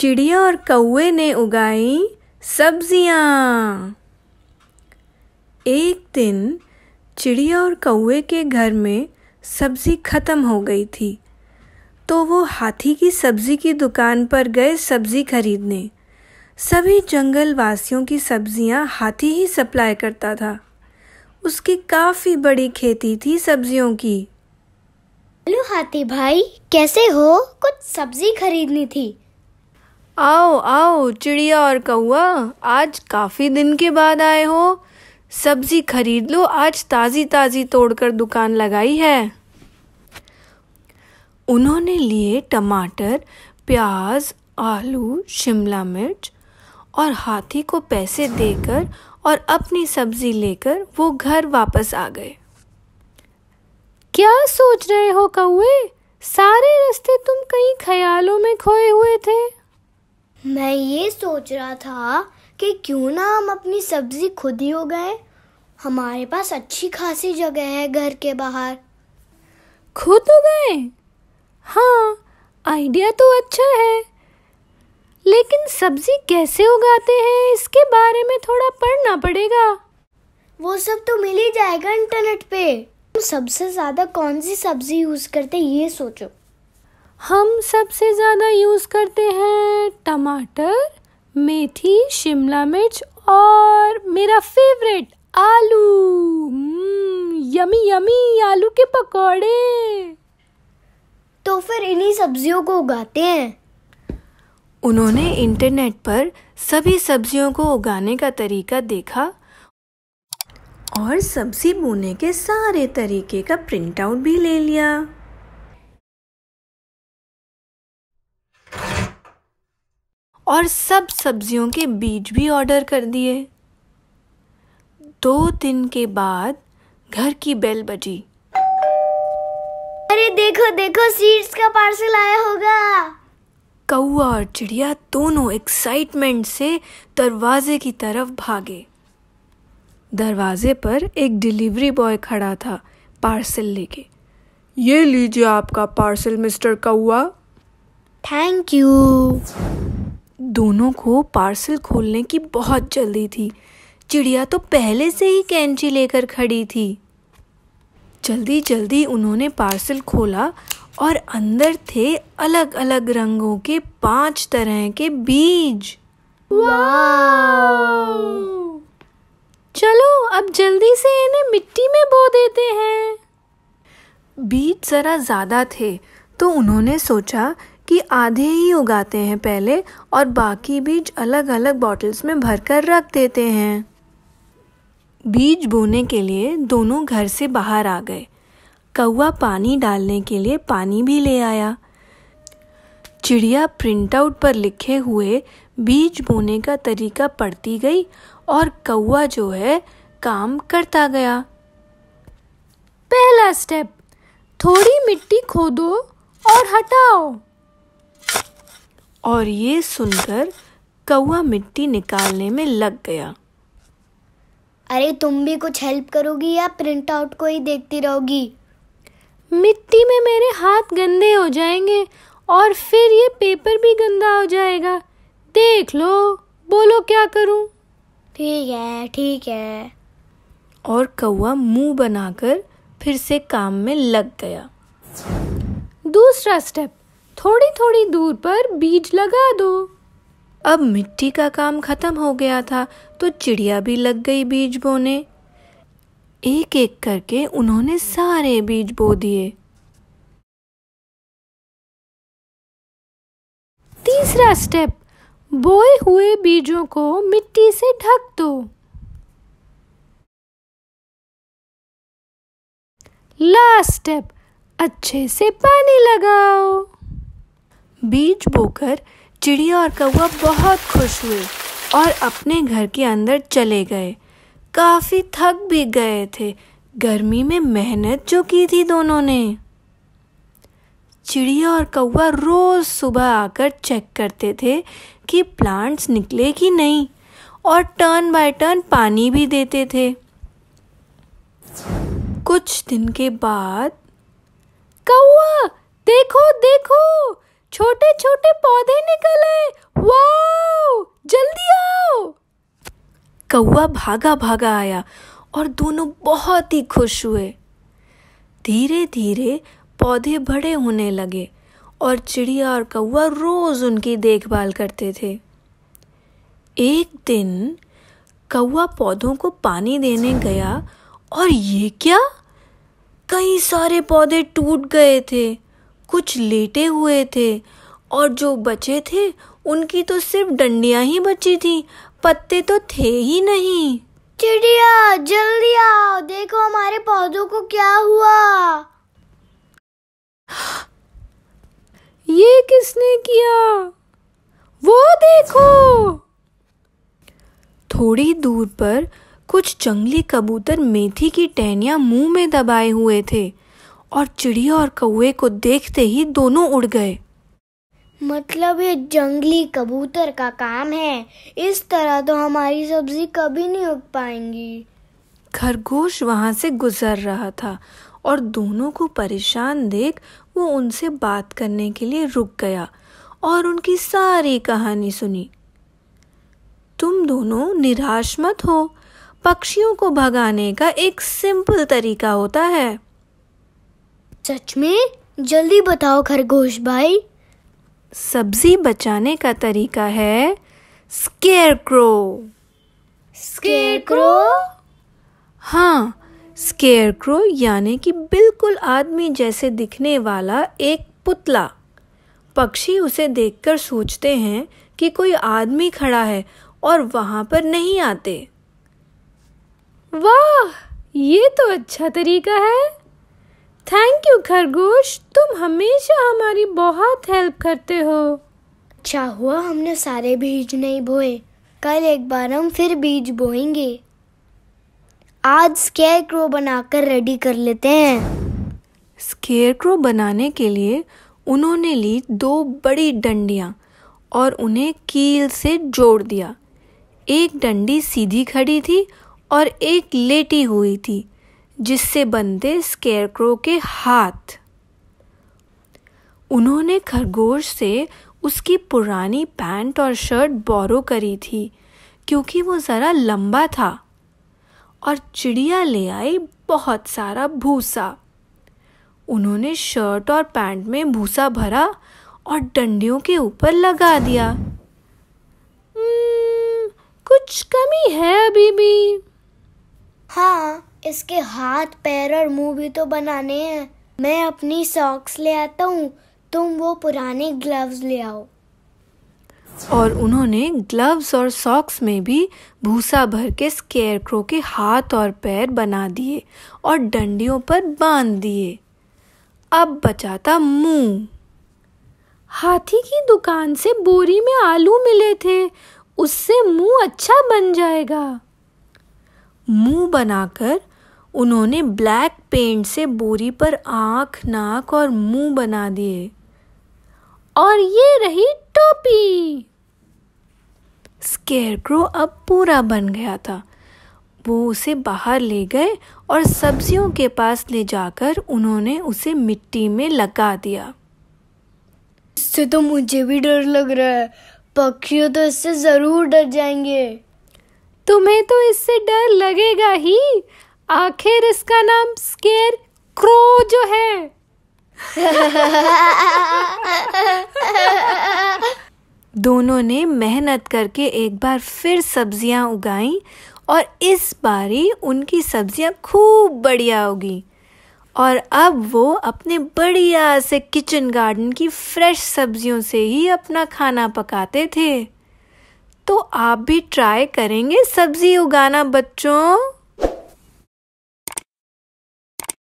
चिड़िया और कौए ने उगाई सब्जियाँ एक दिन चिड़िया और कौए के घर में सब्जी ख़त्म हो गई थी तो वो हाथी की सब्जी की दुकान पर गए सब्जी खरीदने सभी जंगल वासियों की सब्जियां हाथी ही सप्लाई करता था उसकी काफ़ी बड़ी खेती थी सब्जियों की हेलो हाथी भाई कैसे हो कुछ सब्जी खरीदनी थी आओ आओ चिड़िया और कौआ आज काफ़ी दिन के बाद आए हो सब्जी खरीद लो आज ताज़ी ताज़ी तोड़कर दुकान लगाई है उन्होंने लिए टमाटर प्याज आलू शिमला मिर्च और हाथी को पैसे देकर और अपनी सब्जी लेकर वो घर वापस आ गए क्या सोच रहे हो कौए सारे रास्ते तुम कहीं ख्यालों में खोए हुए थे मैं ये सोच रहा था कि क्यों ना हम अपनी सब्जी खुद ही गए हमारे पास अच्छी खासी जगह है घर के बाहर खुद उगाए हाँ आइडिया तो अच्छा है लेकिन सब्जी कैसे उगाते हैं इसके बारे में थोड़ा पढ़ना पड़ेगा वो सब तो मिल ही जाएगा इंटरनेट पे तुम सबसे ज़्यादा कौन सी सब्जी यूज़ करते ये सोचो हम सबसे ज़्यादा यूज़ करते हैं टमाटर मेथी शिमला मिर्च और मेरा फेवरेट आलू हम्म, यमी यमी आलू के पकौड़े तो फिर इन्हीं सब्जियों को उगाते हैं उन्होंने इंटरनेट पर सभी सब्जियों को उगाने का तरीका देखा और सब्जी बोने के सारे तरीके का प्रिंट आउट भी ले लिया और सब सब्जियों के बीज भी ऑर्डर कर दिए दो दिन के बाद घर की बेल बजी अरे देखो देखो सीड्स का पार्सल आया होगा कौआ और चिड़िया दोनों एक्साइटमेंट से दरवाजे की तरफ भागे दरवाजे पर एक डिलीवरी बॉय खड़ा था पार्सल लेके ये लीजिए आपका पार्सल मिस्टर कौआ थैंक यू दोनों को पार्सल खोलने की बहुत जल्दी थी चिड़िया तो पहले से ही कैंची लेकर खड़ी थी जल्दी जल्दी उन्होंने पार्सल खोला और अंदर थे अलग अलग रंगों के पांच तरह के बीज चलो अब जल्दी से इन्हें मिट्टी में बो देते हैं बीज जरा ज़्यादा थे तो उन्होंने सोचा कि आधे ही उगाते हैं पहले और बाकी बीज अलग अलग बॉटल्स में भरकर रख देते हैं बीज बोने के लिए दोनों घर से बाहर आ गए कौआ पानी डालने के लिए पानी भी ले आया चिड़िया प्रिंटआउट पर लिखे हुए बीज बोने का तरीका पढ़ती गई और कौआ जो है काम करता गया पहला स्टेप थोड़ी मिट्टी खोदो और हटाओ और ये सुनकर कौआ मिट्टी निकालने में लग गया अरे तुम भी कुछ हेल्प करोगी या प्रिंट आउट को ही देखती रहोगी मिट्टी में मेरे हाथ गंदे हो जाएंगे और फिर ये पेपर भी गंदा हो जाएगा देख लो बोलो क्या करूं ठीक है ठीक है और कौआ मुंह बनाकर फिर से काम में लग गया दूसरा स्टेप थोड़ी थोड़ी दूर पर बीज लगा दो अब मिट्टी का काम खत्म हो गया था तो चिड़िया भी लग गई बीज बोने एक एक करके उन्होंने सारे बीज बो दिए तीसरा स्टेप बोए हुए बीजों को मिट्टी से ढक दो लास्ट स्टेप अच्छे से पानी लगाओ बीज बोकर चिड़िया और कौआ बहुत खुश हुए और अपने घर के अंदर चले गए काफ़ी थक भी गए थे गर्मी में मेहनत जो की थी दोनों ने चिड़िया और कौआ रोज़ सुबह आकर चेक करते थे कि प्लांट्स निकले कि नहीं और टर्न बाय टर्न पानी भी देते थे कुछ दिन के बाद कौआ देखो देखो छोटे छोटे पौधे निकल आए वाओ जल्दी आओ कौआ भागा भागा आया और दोनों बहुत ही खुश हुए धीरे धीरे पौधे बड़े होने लगे और चिड़िया और कौआ रोज उनकी देखभाल करते थे एक दिन कौआ पौधों को पानी देने गया और ये क्या कई सारे पौधे टूट गए थे कुछ लेटे हुए थे और जो बचे थे उनकी तो सिर्फ डंडियां ही बची थी पत्ते तो थे ही नहीं चिड़िया जल्दी आओ देखो हमारे पौधों को क्या हुआ ये किसने किया वो देखो थोड़ी दूर पर कुछ जंगली कबूतर मेथी की टहनिया मुंह में दबाए हुए थे और चिड़िया और कौए को देखते ही दोनों उड़ गए मतलब ये जंगली कबूतर का काम है इस तरह तो हमारी सब्जी कभी नहीं उग पाएंगी खरगोश वहाँ से गुजर रहा था और दोनों को परेशान देख वो उनसे बात करने के लिए रुक गया और उनकी सारी कहानी सुनी तुम दोनों निराश मत हो पक्षियों को भगाने का एक सिंपल तरीका होता है सच में जल्दी बताओ खरगोश भाई सब्जी बचाने का तरीका है स्केयर क्रो स्केयर क्रो हाँ स्केयर क्रो यानी कि बिल्कुल आदमी जैसे दिखने वाला एक पुतला पक्षी उसे देखकर सोचते हैं कि कोई आदमी खड़ा है और वहाँ पर नहीं आते वाह ये तो अच्छा तरीका है थैंक यू खरगोश तुम हमेशा हमारी बहुत हेल्प करते हो अच्छा हुआ हमने सारे बीज नहीं बोए कल एक बार हम फिर बीज बोएंगे आज स्केयर क्रो बनाकर रेडी कर लेते हैं स्केयर क्रो बनाने के लिए उन्होंने ली दो बड़ी डंडियाँ और उन्हें कील से जोड़ दिया एक डंडी सीधी खड़ी थी और एक लेटी हुई थी जिससे बंधे स्केयरक्रो के हाथ उन्होंने खरगोश से उसकी पुरानी पैंट और शर्ट बोरो करी थी क्योंकि वो ज़रा लंबा था और चिड़िया ले आई बहुत सारा भूसा उन्होंने शर्ट और पैंट में भूसा भरा और डंडियों के ऊपर लगा दिया हम्म, कुछ कमी है अभी भी हाँ इसके हाथ पैर और मुंह भी तो बनाने हैं मैं अपनी सॉक्स ले आता हूँ तुम वो पुराने ग्लव्स ले आओ और उन्होंने ग्लव्स और सॉक्स में भी भूसा भर के स्केयरक्रो के हाथ और पैर बना दिए और डंडियों पर बांध दिए अब बचाता मुंह हाथी की दुकान से बोरी में आलू मिले थे उससे मुंह अच्छा बन जाएगा मुंह बनाकर उन्होंने ब्लैक पेंट से बोरी पर आंख नाक और मुंह बना दिए और ये रही टोपी स्केयरक्रो अब पूरा बन गया था वो उसे बाहर ले गए और सब्जियों के पास ले जाकर उन्होंने उसे मिट्टी में लगा दिया इससे तो मुझे भी डर लग रहा है पक्षियों तो इससे ज़रूर डर जाएंगे तुम्हें तो इससे डर लगेगा ही आखिर इसका नाम स्केर क्रो जो है दोनों ने मेहनत करके एक बार फिर सब्जियां उगाई और इस बारी उनकी सब्जियां खूब बढ़िया होगी और अब वो अपने बढ़िया से किचन गार्डन की फ्रेश सब्जियों से ही अपना खाना पकाते थे तो आप भी ट्राई करेंगे सब्जी उगाना बच्चों